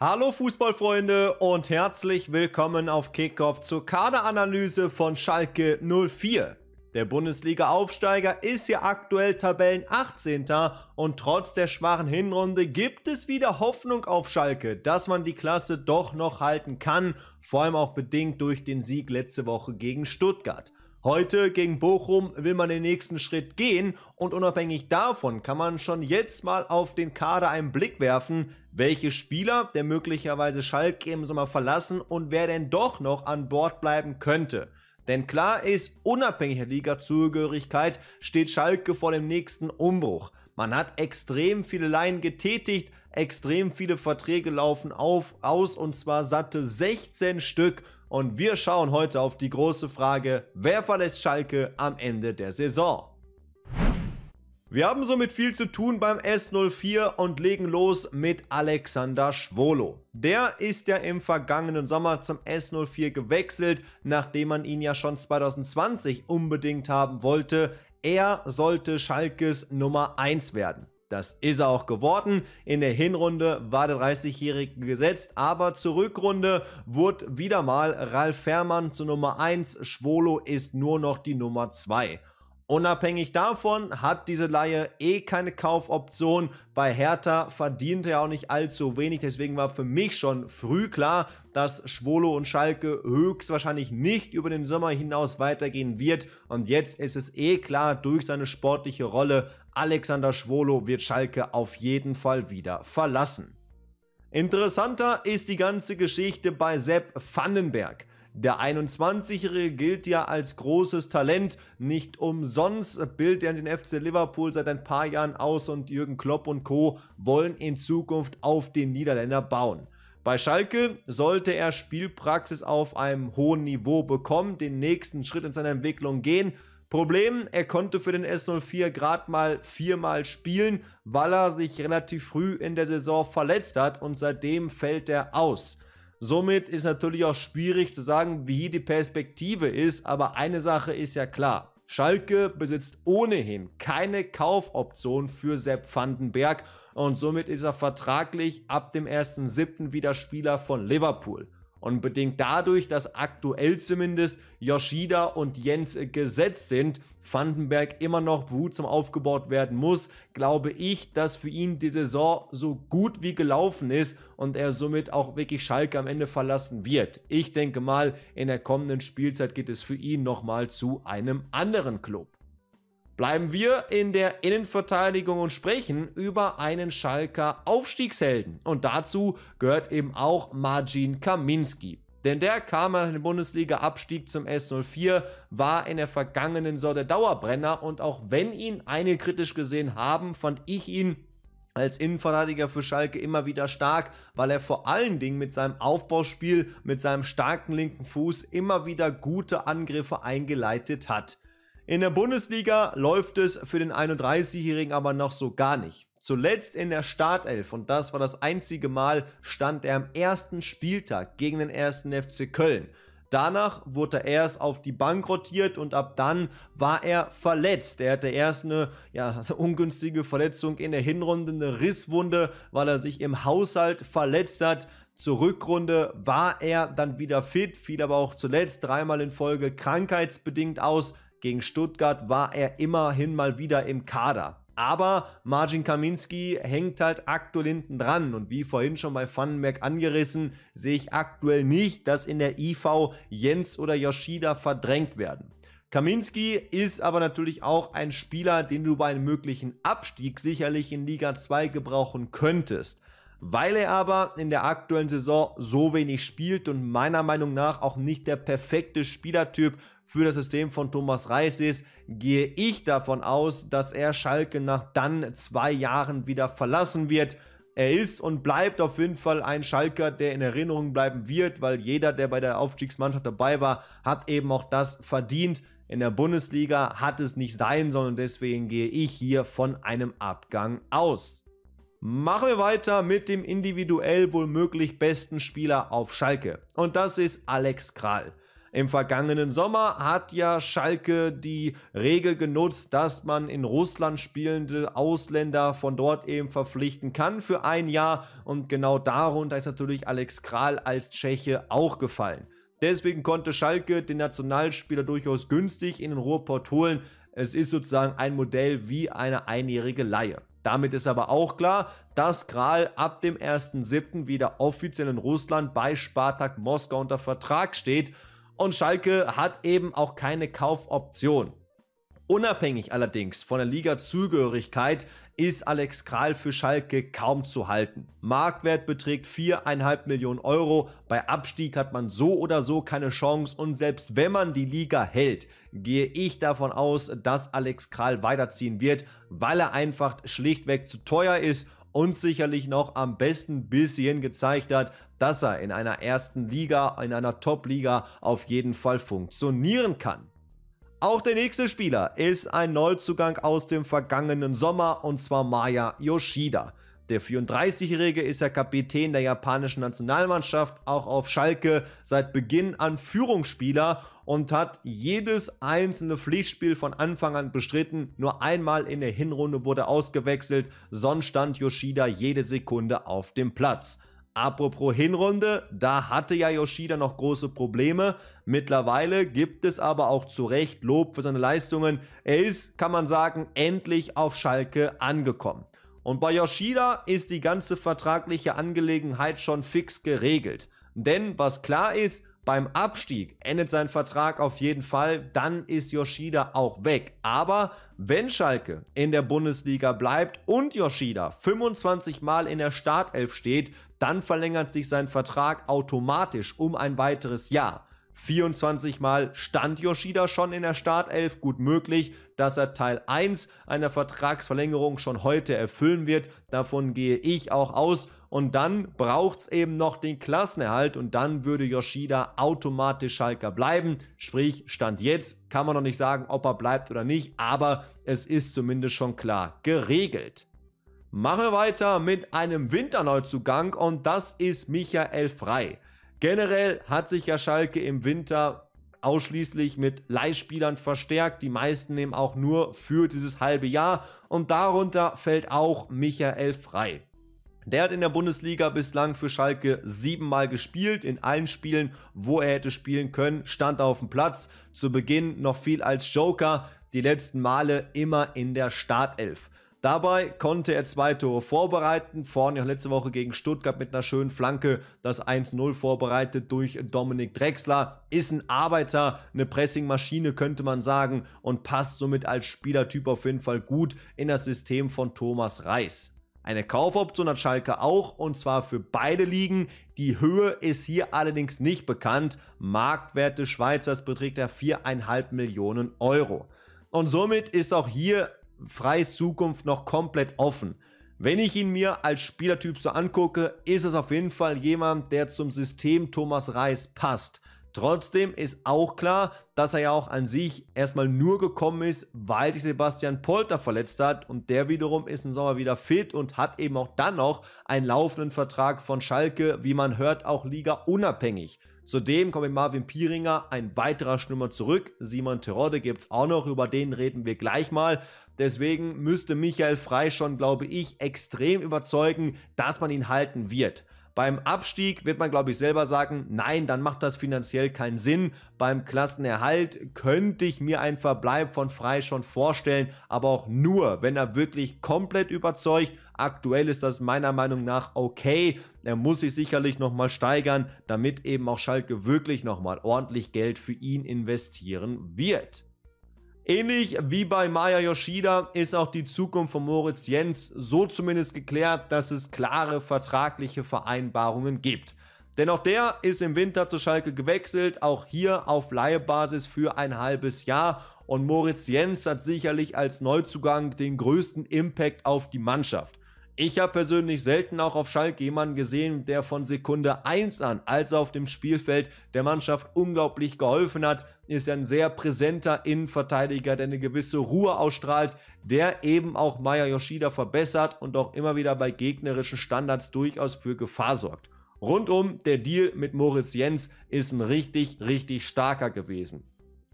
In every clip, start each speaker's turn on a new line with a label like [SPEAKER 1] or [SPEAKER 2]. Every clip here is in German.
[SPEAKER 1] Hallo Fußballfreunde und herzlich willkommen auf Kickoff zur Kaderanalyse von Schalke 04. Der Bundesliga-Aufsteiger ist ja aktuell Tabellen 18. und trotz der schwachen Hinrunde gibt es wieder Hoffnung auf Schalke, dass man die Klasse doch noch halten kann, vor allem auch bedingt durch den Sieg letzte Woche gegen Stuttgart. Heute gegen Bochum will man den nächsten Schritt gehen und unabhängig davon kann man schon jetzt mal auf den Kader einen Blick werfen, welche Spieler der möglicherweise Schalke im Sommer verlassen und wer denn doch noch an Bord bleiben könnte. Denn klar ist, unabhängig der Liga-Zugehörigkeit steht Schalke vor dem nächsten Umbruch. Man hat extrem viele Laien getätigt, extrem viele Verträge laufen auf, aus und zwar satte 16 Stück und wir schauen heute auf die große Frage, wer verlässt Schalke am Ende der Saison? Wir haben somit viel zu tun beim S04 und legen los mit Alexander Schwolo. Der ist ja im vergangenen Sommer zum S04 gewechselt, nachdem man ihn ja schon 2020 unbedingt haben wollte. Er sollte Schalkes Nummer 1 werden. Das ist er auch geworden. In der Hinrunde war der 30-Jährige gesetzt, aber zur Rückrunde wurde wieder mal Ralf Fährmann zur Nummer 1. Schwolo ist nur noch die Nummer 2. Unabhängig davon hat diese Laie eh keine Kaufoption. Bei Hertha verdient er auch nicht allzu wenig. Deswegen war für mich schon früh klar, dass Schwolo und Schalke höchstwahrscheinlich nicht über den Sommer hinaus weitergehen wird. Und jetzt ist es eh klar, durch seine sportliche Rolle, Alexander Schwolo wird Schalke auf jeden Fall wieder verlassen. Interessanter ist die ganze Geschichte bei Sepp Vandenberg. Der 21-Jährige gilt ja als großes Talent. Nicht umsonst bildet er den FC Liverpool seit ein paar Jahren aus und Jürgen Klopp und Co. wollen in Zukunft auf den Niederländer bauen. Bei Schalke sollte er Spielpraxis auf einem hohen Niveau bekommen, den nächsten Schritt in seiner Entwicklung gehen. Problem, er konnte für den S04 gerade mal viermal spielen, weil er sich relativ früh in der Saison verletzt hat und seitdem fällt er aus. Somit ist natürlich auch schwierig zu sagen, wie die Perspektive ist, aber eine Sache ist ja klar. Schalke besitzt ohnehin keine Kaufoption für Sepp Vandenberg und somit ist er vertraglich ab dem 1.7. wieder Spieler von Liverpool. Und bedingt dadurch, dass aktuell zumindest Yoshida und Jens gesetzt sind, Vandenberg immer noch behutsam aufgebaut werden muss, glaube ich, dass für ihn die Saison so gut wie gelaufen ist und er somit auch wirklich Schalke am Ende verlassen wird. Ich denke mal, in der kommenden Spielzeit geht es für ihn nochmal zu einem anderen Club. Bleiben wir in der Innenverteidigung und sprechen über einen Schalker Aufstiegshelden. Und dazu gehört eben auch Marcin Kaminski. Denn der kam nach dem Bundesliga-Abstieg zum S04, war in der vergangenen Saison der Dauerbrenner und auch wenn ihn einige kritisch gesehen haben, fand ich ihn als Innenverteidiger für Schalke immer wieder stark, weil er vor allen Dingen mit seinem Aufbauspiel, mit seinem starken linken Fuß immer wieder gute Angriffe eingeleitet hat. In der Bundesliga läuft es für den 31-Jährigen aber noch so gar nicht. Zuletzt in der Startelf und das war das einzige Mal, stand er am ersten Spieltag gegen den ersten FC Köln. Danach wurde er erst auf die Bank rotiert und ab dann war er verletzt. Er hatte erst eine ja, ungünstige Verletzung in der Hinrunde, eine Risswunde, weil er sich im Haushalt verletzt hat. Zur Rückrunde war er dann wieder fit, fiel aber auch zuletzt dreimal in Folge krankheitsbedingt aus. Gegen Stuttgart war er immerhin mal wieder im Kader. Aber Margin Kaminski hängt halt aktuell hinten dran. Und wie vorhin schon bei Vandenberg angerissen, sehe ich aktuell nicht, dass in der IV Jens oder Yoshida verdrängt werden. Kaminski ist aber natürlich auch ein Spieler, den du bei einem möglichen Abstieg sicherlich in Liga 2 gebrauchen könntest. Weil er aber in der aktuellen Saison so wenig spielt und meiner Meinung nach auch nicht der perfekte Spielertyp für das System von Thomas Reis ist, gehe ich davon aus, dass er Schalke nach dann zwei Jahren wieder verlassen wird. Er ist und bleibt auf jeden Fall ein Schalker, der in Erinnerung bleiben wird, weil jeder, der bei der Aufstiegsmannschaft dabei war, hat eben auch das verdient. In der Bundesliga hat es nicht sein sollen und deswegen gehe ich hier von einem Abgang aus. Machen wir weiter mit dem individuell wohl möglich besten Spieler auf Schalke. Und das ist Alex Kral. Im vergangenen Sommer hat ja Schalke die Regel genutzt, dass man in Russland spielende Ausländer von dort eben verpflichten kann für ein Jahr. Und genau darunter ist natürlich Alex Kral als Tscheche auch gefallen. Deswegen konnte Schalke den Nationalspieler durchaus günstig in den Ruhrport holen. Es ist sozusagen ein Modell wie eine einjährige Laie. Damit ist aber auch klar, dass Kral ab dem 1.7. wieder offiziell in Russland bei Spartak Moskau unter Vertrag steht und Schalke hat eben auch keine Kaufoption. Unabhängig allerdings von der Liga-Zugehörigkeit ist Alex Kral für Schalke kaum zu halten. Marktwert beträgt 4,5 Millionen Euro. Bei Abstieg hat man so oder so keine Chance und selbst wenn man die Liga hält, gehe ich davon aus, dass Alex Kral weiterziehen wird, weil er einfach schlichtweg zu teuer ist und sicherlich noch am besten bis bisschen gezeigt hat, dass er in einer ersten Liga, in einer Top-Liga auf jeden Fall funktionieren kann. Auch der nächste Spieler ist ein Neuzugang aus dem vergangenen Sommer und zwar Maya Yoshida. Der 34-Jährige ist ja Kapitän der japanischen Nationalmannschaft, auch auf Schalke seit Beginn an Führungsspieler und hat jedes einzelne Pflichtspiel von Anfang an bestritten. Nur einmal in der Hinrunde wurde ausgewechselt, sonst stand Yoshida jede Sekunde auf dem Platz. Apropos Hinrunde, da hatte ja Yoshida noch große Probleme. Mittlerweile gibt es aber auch zu Recht Lob für seine Leistungen. Er ist, kann man sagen, endlich auf Schalke angekommen. Und bei Yoshida ist die ganze vertragliche Angelegenheit schon fix geregelt. Denn was klar ist, beim Abstieg endet sein Vertrag auf jeden Fall, dann ist Yoshida auch weg. Aber wenn Schalke in der Bundesliga bleibt und Yoshida 25 Mal in der Startelf steht, dann verlängert sich sein Vertrag automatisch um ein weiteres Jahr. 24 Mal stand Yoshida schon in der Startelf, gut möglich, dass er Teil 1 einer Vertragsverlängerung schon heute erfüllen wird. Davon gehe ich auch aus. Und dann braucht es eben noch den Klassenerhalt und dann würde Yoshida automatisch Schalker bleiben. Sprich, Stand jetzt kann man noch nicht sagen, ob er bleibt oder nicht, aber es ist zumindest schon klar geregelt. Machen wir weiter mit einem Winterneuzugang und das ist Michael Frei. Generell hat sich ja Schalke im Winter ausschließlich mit Leihspielern verstärkt, die meisten eben auch nur für dieses halbe Jahr und darunter fällt auch Michael Frei. Der hat in der Bundesliga bislang für Schalke siebenmal gespielt. In allen Spielen, wo er hätte spielen können, stand er auf dem Platz. Zu Beginn noch viel als Joker, die letzten Male immer in der Startelf. Dabei konnte er zwei Tore vorbereiten. Vorne auch letzte Woche gegen Stuttgart mit einer schönen Flanke das 1-0 vorbereitet durch Dominik Drexler. Ist ein Arbeiter, eine Pressingmaschine könnte man sagen und passt somit als Spielertyp auf jeden Fall gut in das System von Thomas Reis. Eine Kaufoption hat Schalke auch und zwar für beide Ligen. Die Höhe ist hier allerdings nicht bekannt. Marktwert des Schweizers beträgt er 4,5 Millionen Euro. Und somit ist auch hier Freys Zukunft noch komplett offen. Wenn ich ihn mir als Spielertyp so angucke, ist es auf jeden Fall jemand, der zum System Thomas Reis passt. Trotzdem ist auch klar, dass er ja auch an sich erstmal nur gekommen ist, weil sich Sebastian Polter verletzt hat und der wiederum ist im Sommer wieder fit und hat eben auch dann noch einen laufenden Vertrag von Schalke, wie man hört, auch Liga unabhängig. Zudem kommt mit Marvin Pieringer ein weiterer Schnummer zurück. Simon Terodde gibt es auch noch, über den reden wir gleich mal. Deswegen müsste Michael Frey schon, glaube ich, extrem überzeugen, dass man ihn halten wird. Beim Abstieg wird man, glaube ich, selber sagen, nein, dann macht das finanziell keinen Sinn. Beim Klassenerhalt könnte ich mir einen Verbleib von Frei schon vorstellen, aber auch nur, wenn er wirklich komplett überzeugt. Aktuell ist das meiner Meinung nach okay. Er muss sich sicherlich nochmal steigern, damit eben auch Schalke wirklich nochmal ordentlich Geld für ihn investieren wird. Ähnlich wie bei Maya Yoshida ist auch die Zukunft von Moritz Jens so zumindest geklärt, dass es klare vertragliche Vereinbarungen gibt. Denn auch der ist im Winter zu Schalke gewechselt, auch hier auf Leihbasis für ein halbes Jahr. Und Moritz Jens hat sicherlich als Neuzugang den größten Impact auf die Mannschaft. Ich habe persönlich selten auch auf Schalke jemanden gesehen, der von Sekunde 1 an, als auf dem Spielfeld der Mannschaft unglaublich geholfen hat, ist ein sehr präsenter Innenverteidiger, der eine gewisse Ruhe ausstrahlt, der eben auch Maya Yoshida verbessert und auch immer wieder bei gegnerischen Standards durchaus für Gefahr sorgt. Rundum, der Deal mit Moritz Jens ist ein richtig, richtig starker gewesen.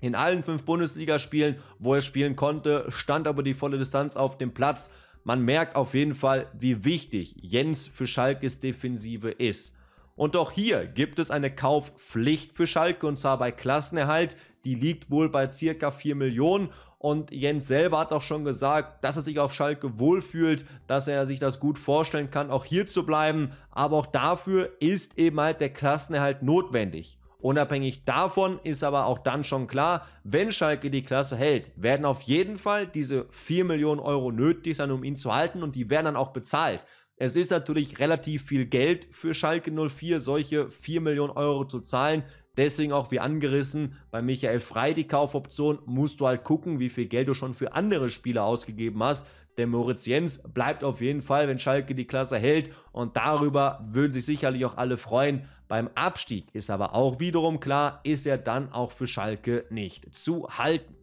[SPEAKER 1] In allen fünf Bundesligaspielen, wo er spielen konnte, stand aber die volle Distanz auf dem Platz man merkt auf jeden Fall, wie wichtig Jens für Schalkes Defensive ist. Und auch hier gibt es eine Kaufpflicht für Schalke und zwar bei Klassenerhalt. Die liegt wohl bei circa 4 Millionen. Und Jens selber hat auch schon gesagt, dass er sich auf Schalke wohlfühlt, dass er sich das gut vorstellen kann, auch hier zu bleiben. Aber auch dafür ist eben halt der Klassenerhalt notwendig. Unabhängig davon ist aber auch dann schon klar, wenn Schalke die Klasse hält, werden auf jeden Fall diese 4 Millionen Euro nötig sein, um ihn zu halten und die werden dann auch bezahlt. Es ist natürlich relativ viel Geld für Schalke 04, solche 4 Millionen Euro zu zahlen. Deswegen auch wie angerissen, bei Michael Frey die Kaufoption, musst du halt gucken, wie viel Geld du schon für andere Spieler ausgegeben hast. Denn Moritz Jens bleibt auf jeden Fall, wenn Schalke die Klasse hält. Und darüber würden sich sicherlich auch alle freuen. Beim Abstieg ist aber auch wiederum klar, ist er dann auch für Schalke nicht zu halten.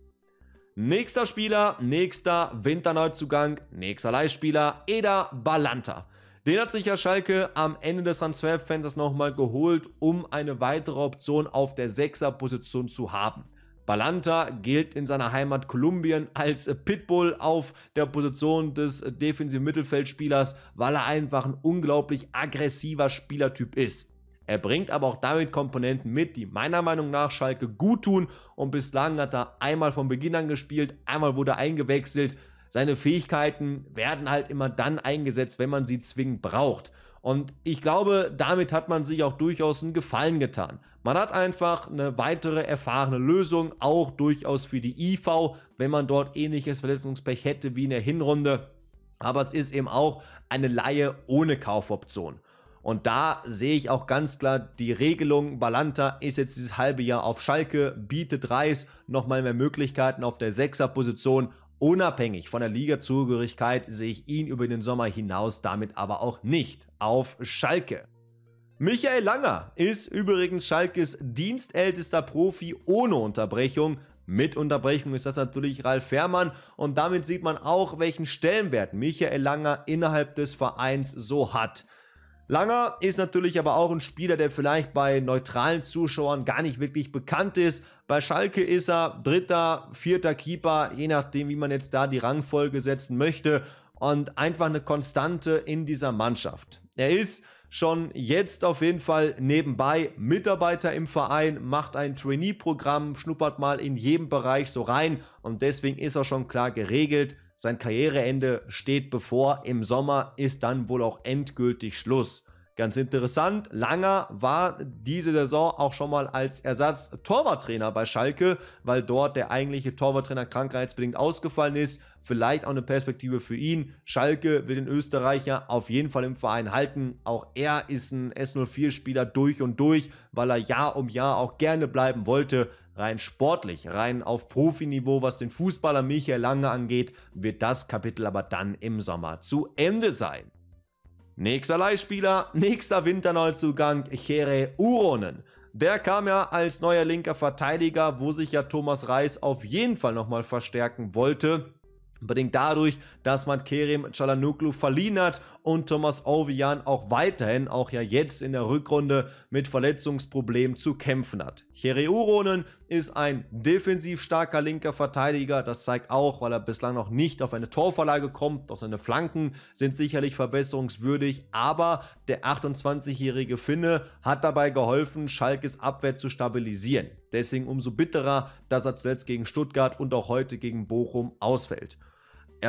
[SPEAKER 1] Nächster Spieler, nächster Winterneuzugang, nächster Leihspieler, Eda Balanta. Den hat sich ja Schalke am Ende des Transferfensters nochmal geholt, um eine weitere Option auf der 6er Position zu haben. Balanta gilt in seiner Heimat Kolumbien als Pitbull auf der Position des defensiven Mittelfeldspielers, weil er einfach ein unglaublich aggressiver Spielertyp ist. Er bringt aber auch damit Komponenten mit, die meiner Meinung nach Schalke gut tun. Und bislang hat er einmal von Beginn an gespielt, einmal wurde eingewechselt. Seine Fähigkeiten werden halt immer dann eingesetzt, wenn man sie zwingend braucht. Und ich glaube, damit hat man sich auch durchaus einen Gefallen getan. Man hat einfach eine weitere erfahrene Lösung, auch durchaus für die IV, wenn man dort ähnliches Verletzungspech hätte wie in der Hinrunde. Aber es ist eben auch eine Laie ohne Kaufoption. Und da sehe ich auch ganz klar die Regelung. Balanta ist jetzt dieses halbe Jahr auf Schalke, bietet Reis nochmal mehr Möglichkeiten auf der Sechserposition. Unabhängig von der Ligazugehörigkeit sehe ich ihn über den Sommer hinaus damit aber auch nicht auf Schalke. Michael Langer ist übrigens Schalkes dienstältester Profi ohne Unterbrechung. Mit Unterbrechung ist das natürlich Ralf Fährmann und damit sieht man auch, welchen Stellenwert Michael Langer innerhalb des Vereins so hat. Langer ist natürlich aber auch ein Spieler, der vielleicht bei neutralen Zuschauern gar nicht wirklich bekannt ist. Bei Schalke ist er dritter, vierter Keeper, je nachdem, wie man jetzt da die Rangfolge setzen möchte. Und einfach eine Konstante in dieser Mannschaft. Er ist schon jetzt auf jeden Fall nebenbei Mitarbeiter im Verein, macht ein Trainee-Programm, schnuppert mal in jedem Bereich so rein und deswegen ist er schon klar geregelt. Sein Karriereende steht bevor. Im Sommer ist dann wohl auch endgültig Schluss. Ganz interessant, Langer war diese Saison auch schon mal als Ersatz-Torwarttrainer bei Schalke, weil dort der eigentliche Torwarttrainer krankheitsbedingt ausgefallen ist. Vielleicht auch eine Perspektive für ihn. Schalke will den Österreicher auf jeden Fall im Verein halten. Auch er ist ein S04-Spieler durch und durch, weil er Jahr um Jahr auch gerne bleiben wollte. Rein sportlich, rein auf Profiniveau, was den Fußballer Michael Lange angeht, wird das Kapitel aber dann im Sommer zu Ende sein. Nächster Leihspieler, nächster Winterneuzugang, Chere Uronen. Der kam ja als neuer linker Verteidiger, wo sich ja Thomas Reis auf jeden Fall nochmal verstärken wollte. Bedingt dadurch, dass man Kerem Chalanoglu verliehen hat und Thomas Ovian auch weiterhin, auch ja jetzt in der Rückrunde, mit Verletzungsproblemen zu kämpfen hat. Chere Uronen ist ein defensiv starker linker Verteidiger, das zeigt auch, weil er bislang noch nicht auf eine Torverlage kommt, doch seine Flanken sind sicherlich verbesserungswürdig, aber der 28-jährige Finne hat dabei geholfen, Schalkes Abwehr zu stabilisieren. Deswegen umso bitterer, dass er zuletzt gegen Stuttgart und auch heute gegen Bochum ausfällt.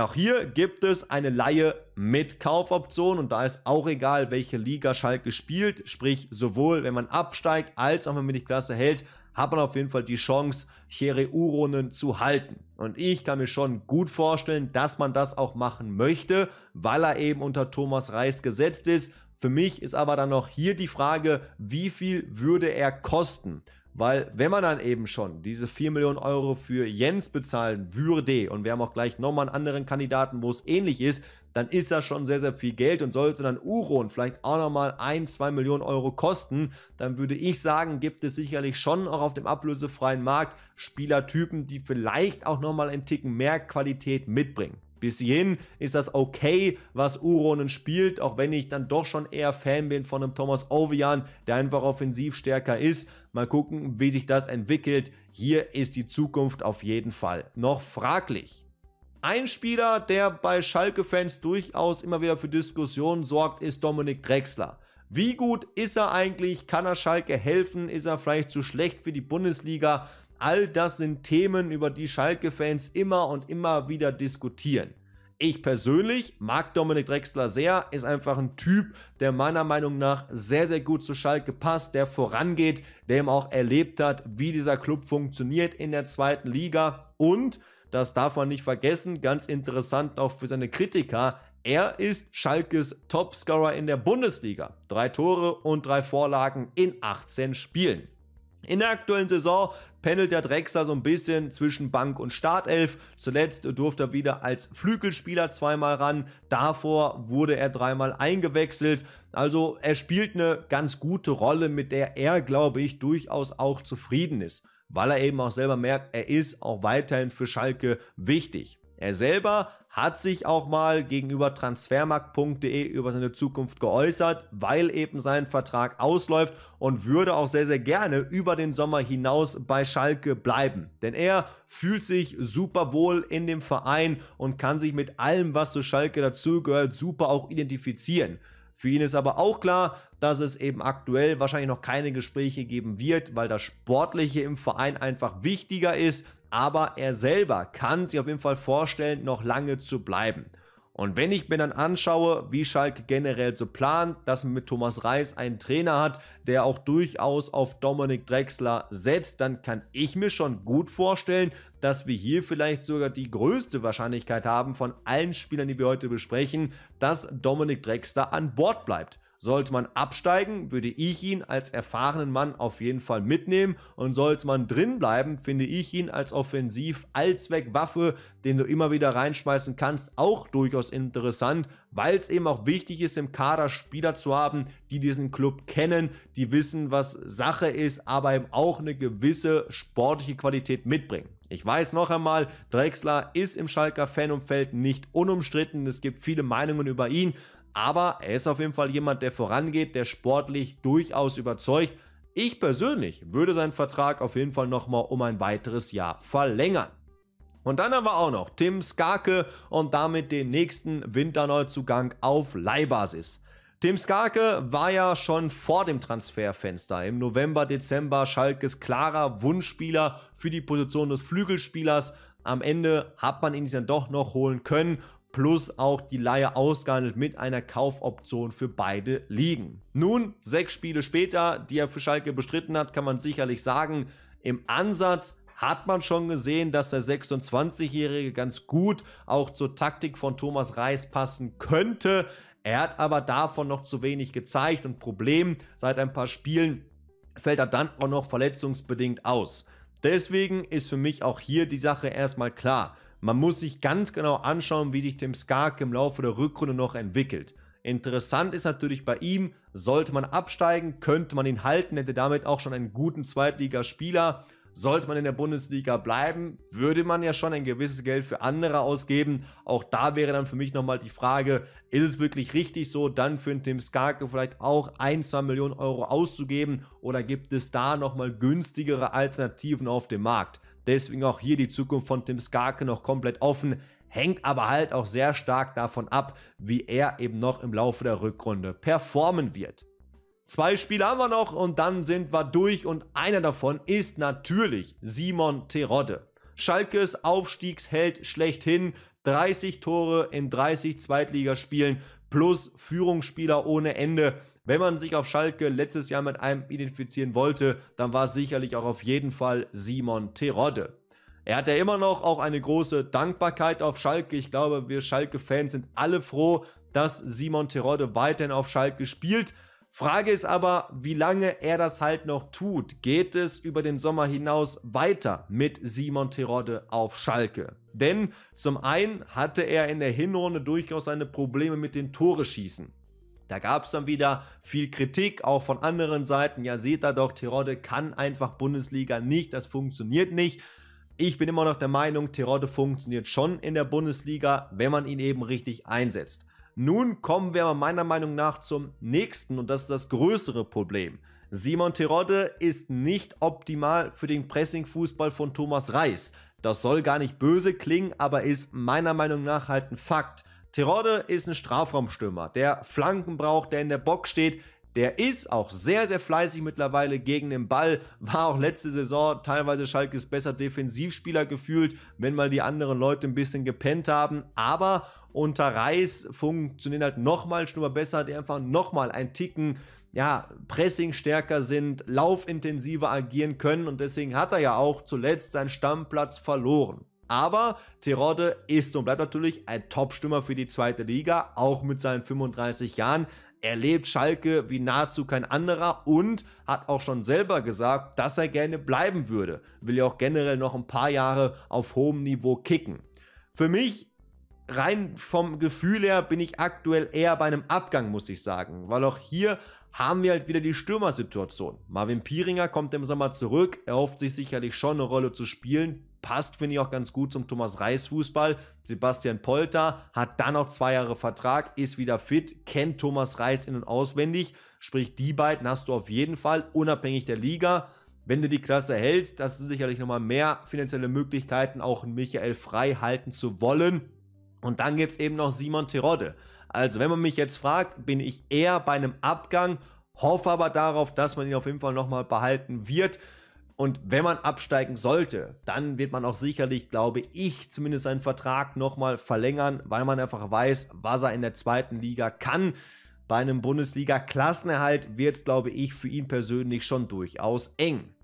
[SPEAKER 1] Auch hier gibt es eine Laie mit Kaufoption und da ist auch egal, welche Liga Schalke spielt. Sprich, sowohl wenn man absteigt als auch wenn man die Klasse hält, hat man auf jeden Fall die Chance, Chere Uronen zu halten. Und ich kann mir schon gut vorstellen, dass man das auch machen möchte, weil er eben unter Thomas Reis gesetzt ist. Für mich ist aber dann noch hier die Frage, wie viel würde er kosten? Weil wenn man dann eben schon diese 4 Millionen Euro für Jens bezahlen würde, und wir haben auch gleich nochmal einen anderen Kandidaten, wo es ähnlich ist, dann ist das schon sehr, sehr viel Geld und sollte dann Uron vielleicht auch nochmal 1, 2 Millionen Euro kosten, dann würde ich sagen, gibt es sicherlich schon auch auf dem ablösefreien Markt Spielertypen, die vielleicht auch nochmal einen Ticken mehr Qualität mitbringen. Bis hierhin ist das okay, was Uronen spielt, auch wenn ich dann doch schon eher Fan bin von einem Thomas Ovian, der einfach offensiv stärker ist. Mal gucken, wie sich das entwickelt. Hier ist die Zukunft auf jeden Fall noch fraglich. Ein Spieler, der bei Schalke-Fans durchaus immer wieder für Diskussionen sorgt, ist Dominik Drexler. Wie gut ist er eigentlich? Kann er Schalke helfen? Ist er vielleicht zu schlecht für die Bundesliga? All das sind Themen, über die Schalke-Fans immer und immer wieder diskutieren. Ich persönlich mag Dominik Drexler sehr, ist einfach ein Typ, der meiner Meinung nach sehr, sehr gut zu Schalke passt, der vorangeht, der eben auch erlebt hat, wie dieser Club funktioniert in der zweiten Liga und das darf man nicht vergessen, ganz interessant auch für seine Kritiker, er ist Schalkes Topscorer in der Bundesliga. Drei Tore und drei Vorlagen in 18 Spielen. In der aktuellen Saison pendelt der Drexler so ein bisschen zwischen Bank und Startelf. Zuletzt durfte er wieder als Flügelspieler zweimal ran. Davor wurde er dreimal eingewechselt. Also er spielt eine ganz gute Rolle, mit der er, glaube ich, durchaus auch zufrieden ist. Weil er eben auch selber merkt, er ist auch weiterhin für Schalke wichtig. Er selber hat sich auch mal gegenüber transfermarkt.de über seine Zukunft geäußert, weil eben sein Vertrag ausläuft und würde auch sehr, sehr gerne über den Sommer hinaus bei Schalke bleiben. Denn er fühlt sich super wohl in dem Verein und kann sich mit allem, was zu Schalke dazugehört, super auch identifizieren. Für ihn ist aber auch klar, dass es eben aktuell wahrscheinlich noch keine Gespräche geben wird, weil das Sportliche im Verein einfach wichtiger ist aber er selber kann sich auf jeden Fall vorstellen, noch lange zu bleiben. Und wenn ich mir dann anschaue, wie Schalke generell so plant, dass man mit Thomas Reis einen Trainer hat, der auch durchaus auf Dominik Drexler setzt, dann kann ich mir schon gut vorstellen, dass wir hier vielleicht sogar die größte Wahrscheinlichkeit haben von allen Spielern, die wir heute besprechen, dass Dominik Drexler an Bord bleibt. Sollte man absteigen, würde ich ihn als erfahrenen Mann auf jeden Fall mitnehmen und sollte man drin bleiben, finde ich ihn als offensiv Allzweckwaffe, den du immer wieder reinschmeißen kannst, auch durchaus interessant, weil es eben auch wichtig ist, im Kader Spieler zu haben, die diesen Club kennen, die wissen, was Sache ist, aber eben auch eine gewisse sportliche Qualität mitbringen. Ich weiß noch einmal, Drexler ist im Schalker Fanumfeld nicht unumstritten. Es gibt viele Meinungen über ihn, aber er ist auf jeden Fall jemand, der vorangeht, der sportlich durchaus überzeugt. Ich persönlich würde seinen Vertrag auf jeden Fall nochmal um ein weiteres Jahr verlängern. Und dann haben wir auch noch Tim Skake und damit den nächsten Winterneuzugang auf Leihbasis. Tim Skake war ja schon vor dem Transferfenster im November, Dezember Schalkes klarer Wunschspieler für die Position des Flügelspielers. Am Ende hat man ihn dann doch noch holen können plus auch die Laie ausgehandelt mit einer Kaufoption für beide Ligen. Nun, sechs Spiele später, die er für Schalke bestritten hat, kann man sicherlich sagen, im Ansatz hat man schon gesehen, dass der 26-Jährige ganz gut auch zur Taktik von Thomas Reis passen könnte. Er hat aber davon noch zu wenig gezeigt und Problem, seit ein paar Spielen fällt er dann auch noch verletzungsbedingt aus. Deswegen ist für mich auch hier die Sache erstmal klar. Man muss sich ganz genau anschauen, wie sich Tim Skarke im Laufe der Rückrunde noch entwickelt. Interessant ist natürlich bei ihm, sollte man absteigen, könnte man ihn halten, hätte damit auch schon einen guten Zweitligaspieler. Sollte man in der Bundesliga bleiben, würde man ja schon ein gewisses Geld für andere ausgeben. Auch da wäre dann für mich nochmal die Frage, ist es wirklich richtig so, dann für einen Tim Skarke vielleicht auch 1, 2 Millionen Euro auszugeben oder gibt es da nochmal günstigere Alternativen auf dem Markt? Deswegen auch hier die Zukunft von Tim Skarke noch komplett offen. Hängt aber halt auch sehr stark davon ab, wie er eben noch im Laufe der Rückrunde performen wird. Zwei Spiele haben wir noch und dann sind wir durch und einer davon ist natürlich Simon Terodde. Schalkes Aufstiegsheld schlechthin, 30 Tore in 30 Zweitligaspielen plus Führungsspieler ohne Ende. Wenn man sich auf Schalke letztes Jahr mit einem identifizieren wollte, dann war es sicherlich auch auf jeden Fall Simon Terodde. Er hat ja immer noch auch eine große Dankbarkeit auf Schalke. Ich glaube, wir Schalke-Fans sind alle froh, dass Simon Terodde weiterhin auf Schalke spielt. Frage ist aber, wie lange er das halt noch tut. Geht es über den Sommer hinaus weiter mit Simon Terodde auf Schalke? Denn zum einen hatte er in der Hinrunde durchaus seine Probleme mit den Tore schießen. Da gab es dann wieder viel Kritik, auch von anderen Seiten. Ja, seht da doch, Terodde kann einfach Bundesliga nicht, das funktioniert nicht. Ich bin immer noch der Meinung, Terodde funktioniert schon in der Bundesliga, wenn man ihn eben richtig einsetzt. Nun kommen wir aber meiner Meinung nach zum nächsten und das ist das größere Problem. Simon Terodde ist nicht optimal für den Pressing-Fußball von Thomas Reis. Das soll gar nicht böse klingen, aber ist meiner Meinung nach halt ein Fakt. Terodde ist ein Strafraumstürmer, der Flanken braucht, der in der Box steht. Der ist auch sehr, sehr fleißig mittlerweile gegen den Ball. War auch letzte Saison teilweise Schalkes besser Defensivspieler gefühlt, wenn mal die anderen Leute ein bisschen gepennt haben. Aber unter Reis funktionieren halt nochmal Stürmer besser, die einfach nochmal ein Ticken ja, Pressing stärker sind, laufintensiver agieren können und deswegen hat er ja auch zuletzt seinen Stammplatz verloren. Aber Terodde ist und bleibt natürlich ein Top-Stürmer für die zweite Liga, auch mit seinen 35 Jahren. Er lebt Schalke wie nahezu kein anderer und hat auch schon selber gesagt, dass er gerne bleiben würde. Will ja auch generell noch ein paar Jahre auf hohem Niveau kicken. Für mich rein vom Gefühl her bin ich aktuell eher bei einem Abgang, muss ich sagen, weil auch hier haben wir halt wieder die Stürmersituation. Marvin Pieringer kommt im Sommer zurück, er hofft sich sicherlich schon eine Rolle zu spielen, passt, finde ich auch ganz gut zum Thomas Reis Fußball. Sebastian Polter hat dann noch zwei Jahre Vertrag, ist wieder fit, kennt Thomas Reis in- und auswendig. Sprich, die beiden hast du auf jeden Fall, unabhängig der Liga. Wenn du die Klasse hältst, hast du sicherlich nochmal mehr finanzielle Möglichkeiten, auch Michael frei halten zu wollen. Und dann gibt es eben noch Simon Terodde. Also, wenn man mich jetzt fragt, bin ich eher bei einem Abgang, hoffe aber darauf, dass man ihn auf jeden Fall nochmal behalten wird. Und wenn man absteigen sollte, dann wird man auch sicherlich, glaube ich, zumindest seinen Vertrag nochmal verlängern, weil man einfach weiß, was er in der zweiten Liga kann. Bei einem Bundesliga-Klassenerhalt wird es, glaube ich, für ihn persönlich schon durchaus eng.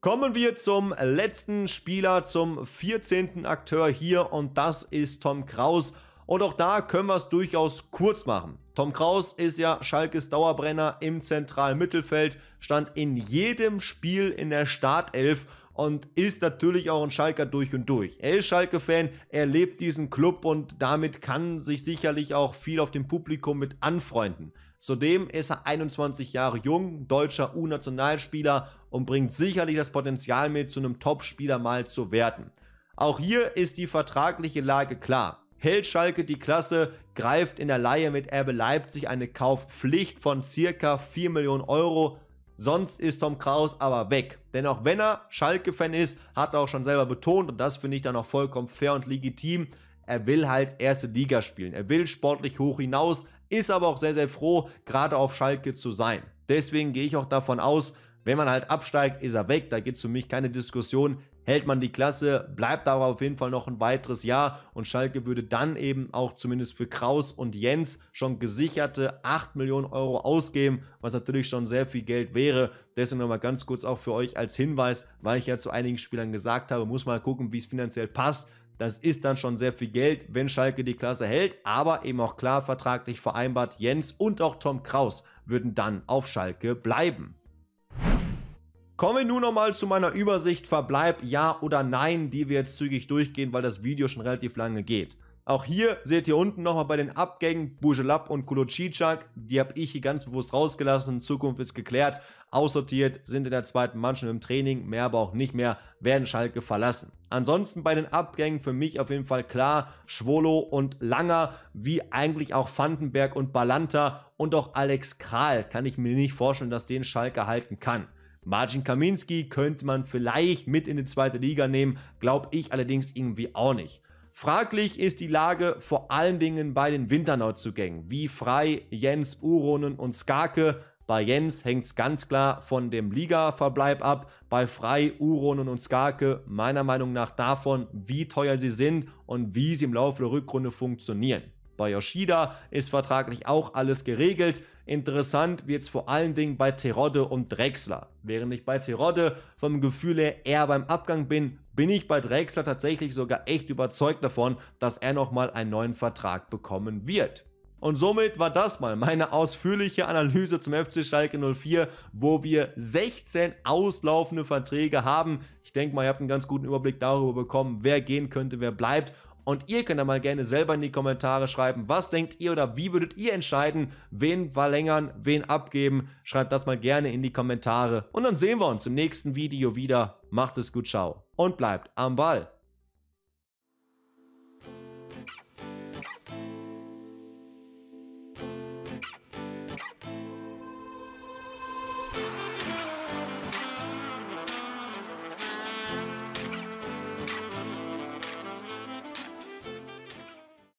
[SPEAKER 1] Kommen wir zum letzten Spieler, zum 14. Akteur hier und das ist Tom Kraus. Und auch da können wir es durchaus kurz machen. Tom Kraus ist ja Schalkes Dauerbrenner im zentralen Mittelfeld, stand in jedem Spiel in der Startelf und ist natürlich auch ein Schalker durch und durch. Er ist Schalke-Fan, er lebt diesen Club und damit kann sich sicherlich auch viel auf dem Publikum mit anfreunden. Zudem ist er 21 Jahre jung, deutscher U-Nationalspieler und bringt sicherlich das Potenzial mit, zu einem Top-Spieler mal zu werden. Auch hier ist die vertragliche Lage klar hält Schalke die Klasse, greift in der Laie mit Erbe Leipzig eine Kaufpflicht von circa 4 Millionen Euro. Sonst ist Tom Kraus aber weg. Denn auch wenn er Schalke-Fan ist, hat er auch schon selber betont, und das finde ich dann auch vollkommen fair und legitim, er will halt erste Liga spielen. Er will sportlich hoch hinaus, ist aber auch sehr, sehr froh, gerade auf Schalke zu sein. Deswegen gehe ich auch davon aus, wenn man halt absteigt, ist er weg. Da gibt es für mich keine Diskussion hält man die Klasse, bleibt aber auf jeden Fall noch ein weiteres Jahr und Schalke würde dann eben auch zumindest für Kraus und Jens schon gesicherte 8 Millionen Euro ausgeben, was natürlich schon sehr viel Geld wäre. Deswegen nochmal ganz kurz auch für euch als Hinweis, weil ich ja zu einigen Spielern gesagt habe, muss mal gucken, wie es finanziell passt. Das ist dann schon sehr viel Geld, wenn Schalke die Klasse hält, aber eben auch klar vertraglich vereinbart, Jens und auch Tom Kraus würden dann auf Schalke bleiben. Kommen wir nun nochmal zu meiner Übersicht Verbleib Ja oder Nein, die wir jetzt zügig durchgehen, weil das Video schon relativ lange geht. Auch hier seht ihr unten nochmal bei den Abgängen Bujelab und Kulocicak. Die habe ich hier ganz bewusst rausgelassen. In Zukunft ist geklärt, aussortiert, sind in der zweiten Mannschaft im Training, mehr aber auch nicht mehr, werden Schalke verlassen. Ansonsten bei den Abgängen für mich auf jeden Fall klar, Schwolo und Langer, wie eigentlich auch Vandenberg und Balanta und auch Alex Kral. Kann ich mir nicht vorstellen, dass den Schalke halten kann. Marcin Kaminski könnte man vielleicht mit in die zweite Liga nehmen, glaube ich allerdings irgendwie auch nicht. Fraglich ist die Lage vor allen Dingen bei den Winternauzugängen, wie Frei, Jens, Uronen und Skake. Bei Jens hängt es ganz klar von dem Ligaverbleib ab, bei Frei, Uronen und Skake meiner Meinung nach davon, wie teuer sie sind und wie sie im Laufe der Rückrunde funktionieren. Bei Yoshida ist vertraglich auch alles geregelt. Interessant wird es vor allen Dingen bei Terodde und Drexler. Während ich bei Terodde vom Gefühl her eher beim Abgang bin, bin ich bei Drexler tatsächlich sogar echt überzeugt davon, dass er nochmal einen neuen Vertrag bekommen wird. Und somit war das mal meine ausführliche Analyse zum FC Schalke 04, wo wir 16 auslaufende Verträge haben. Ich denke mal, ihr habt einen ganz guten Überblick darüber bekommen, wer gehen könnte, wer bleibt und ihr könnt da mal gerne selber in die Kommentare schreiben, was denkt ihr oder wie würdet ihr entscheiden, wen verlängern, wen abgeben. Schreibt das mal gerne in die Kommentare. Und dann sehen wir uns im nächsten Video wieder. Macht es gut, ciao. Und bleibt am Ball.